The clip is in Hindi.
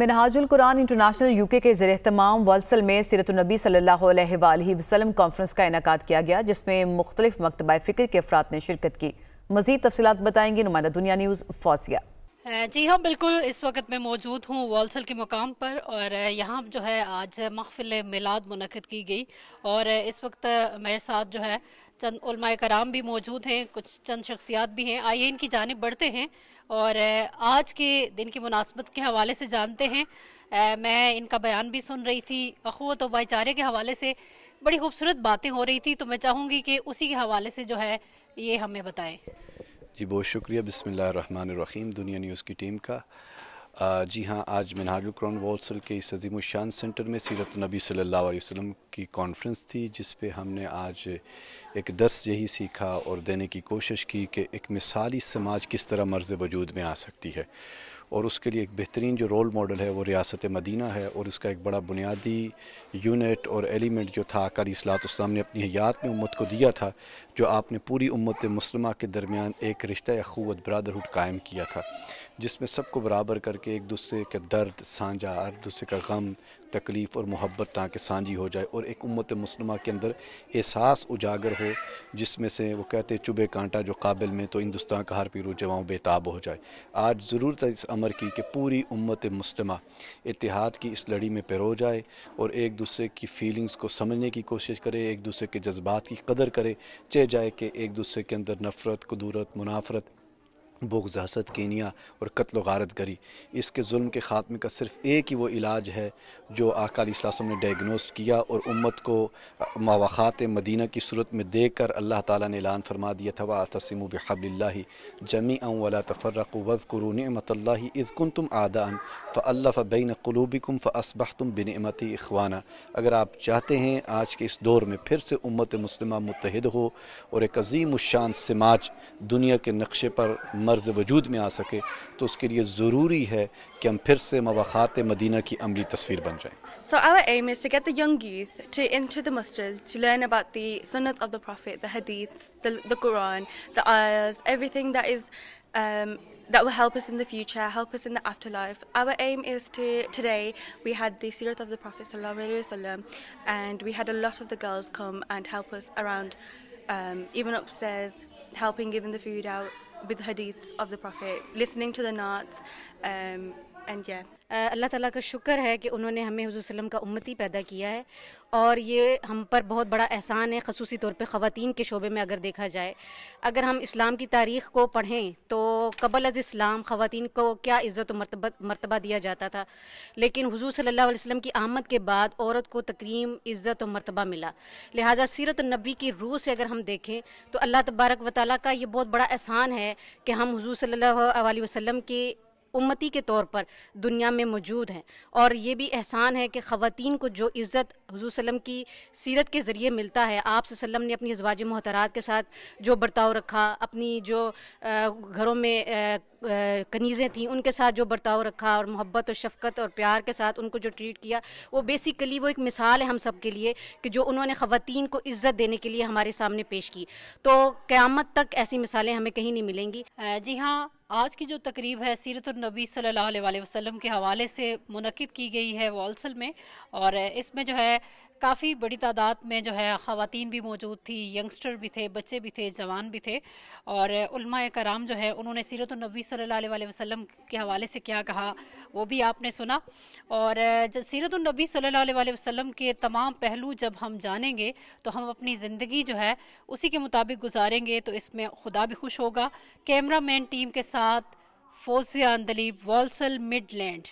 मिनहाजुल कुरान इंटरनेशनल यूके के जर तमाम वलसल में सीरतनबी सल्ला वसलम कॉन्फ्रेंस का इनका किया गया जिसमें मुख्तलिफ मकतबा फ़िक्र के अफराद ने शिरकत की मजीद तफसलत बताएंगी नुमाइंदा दुनिया न्यूज़ फ़ौसिया जी हाँ बिल्कुल इस वक्त मैं मौजूद हूँ वालसल के मुकाम पर और यहाँ जो है आज महफिल मिलाद मुनद की गई और इस वक्त मेरे साथ जो है चंद कराम भी मौजूद हैं कुछ चंद शख्सियात भी हैं आइए इनकी जानब बढ़ते हैं और आज के दिन की मुनासबत के हवाले से जानते हैं मैं इनका बयान भी सुन रही थी अखवत और भाईचारे के हवाले से बड़ी खूबसूरत बातें हो रही थी तो मैं चाहूँगी कि उसी के हवाले से जो है ये हमें बताएं जी बहुत शुक्रिया बिसमीम दुनिया न्यूज़ की टीम का आ, जी हाँ आज मिनहाजुल क्रॉन के इस अजीम शान सेंटर में सीरत नबी सल्लल्लाहु अलैहि वसल्लम की कॉन्फ्रेंस थी जिस पे हमने आज एक दर्स यही सीखा और देने की कोशिश की कि एक मिसाली समाज किस तरह मर्ज़ वजूद में आ सकती है और उसके लिए एक बेहतरीन जो रोल मॉडल है वो रियासत मदीना है और इसका एक बड़ा बुनियादी यूनिट और एलिमेंट जो था आकर इस्लाम ने अपनी हयात में उम्मत को दिया था जो आपने पूरी उम्मत मुसलमा के दरमियान एक रिश्ता अखवत ब्रदरहुड कायम किया था जिसमें सबको बराबर करके एक दूसरे के दर्द साझा एक दूसरे का गम तकलीफ़ और मोहब्बत ताकि सांझी हो जाए और एक उम्मत मुसलमा के अंदर एहसास उजागर हो जिसमें से वो कहते चुबे कांटा जो काबिल में तो हिंदुस्तान का हर पीरू जवाओं बेताब हो जाए आज ज़रूरत है इस अमर की कि पूरी उम्मत मुसलमा इतिहाद की इस लड़ी में पैरो जाए और एक दूसरे की फीलिंग्स को समझने की कोशिश करे एक दूसरे के जज्बात की कदर करे चे जाए कि एक दूसरे के अंदर नफ़रत कदूरत मुनाफरत बोगजासत कीनिया और कत्ल गारत गरी इसके जुल्म के ख़ात्मे का सिर्फ एक ही वो इलाज है जो आकाल ने डायग्नोस किया और उम्मत को मवाक़ात मदीना की सूरत में देख कर अल्लाह ताली ने ऐलान फरमा दिया था वातसम बबल्ला जमी अला तफ़रक वज़ कुरून मतल्ला इज़कुन तुम आदान फ़ल्ला फ़बैन कलूबिकुम फ़सबह तुम बिनमती इखवाना अगर आप चाहते हैं आज के इस दौर में फिर से उम्मत मुस्लिम मुतहद हो और एक अजीम शान समाज दुनिया के नक्शे पर So our aim is to get the young youth to enter the masjid to learn about the sunnah of the Prophet, the hadiths, the, Quran, the ayahs, everything that is um, that will help us in the future, help us in the afterlife. Our aim is to today we had the Sirat of the Prophet وسلم, and we had a lot of the girls come and help us around, um, even upstairs, helping giving the food out with hadiths of the Prophet, listening to the naats, um, and क्या अल्लाह ताला का शुक्र है कि उन्होंने हमें हजू वसम का उम्मती पैदा किया है और ये हम पर बहुत बड़ा एहसान है खसूसी तौर पे ख़वान के शोबे में अगर देखा जाए अगर हम इस्लाम की तारीख़ को पढ़ें तो कबल अज़ इस्लाम ख़वान को क्या इज़्ज़त मरतबा मरतबा दिया जाता था लेकिन हजूर सल्ला वसलम की आमद के बाद औरत को तकरीम इज़्ज़त और मरतबा मिला लिहाजा सीरत नबी की रूह से अगर हम देखें तो अल्लाह तबारक व ताली का ये बहुत बड़ा एहसान है कि हम हजू सल्ला वसलम की उम्मती के तौर पर दुनिया में मौजूद हैं और ये भी एहसान है कि ख़वान को जो इज़्ज़त हजू वसम की सीरत के ज़रिए मिलता है आप वसम ने अपनी अजवाज महतरात के साथ जो बर्ताव रखा अपनी जो घरों में कनीज़ें थीं उनके साथ जो बर्ताव रखा और मोहब्बत और शफकत और प्यार के साथ उनको जो ट्रीट किया वो बेसिकली वो एक मिसाल है हम सब के लिए कि जो उन्होंने ख़वान को इज़्ज़त देने के लिए हमारे सामने पेश की तो क़्यामत तक ऐसी मिसालें हमें कहीं नहीं मिलेंगी जी हाँ आज की जो तकरीब है सीरत नबी सल्लल्लाहु अलैहि वसल्लम के हवाले से मुनद की गई है वॉल्सल में और इसमें जो है काफ़ी बड़ी तादाद में जो है ख़वान भी मौजूद थी यंगस्टर भी थे बच्चे भी थे जवान भी थे और कराम जो है उन्होंने सीरत नबी सल्ला वसम के हवाले से क्या कहा वो भी आपने सुना और जब सीरत नबी सल्ला वसम के तमाम पहलू जब हम जानेंगे तो हम अपनी ज़िंदगी जो है उसी के मुताबिक गुजारेंगे तो इसमें खुदा भी खुश होगा कैमरा मैन टीम के साथ फोजिया दलीप वॉल्सल मिडलैंड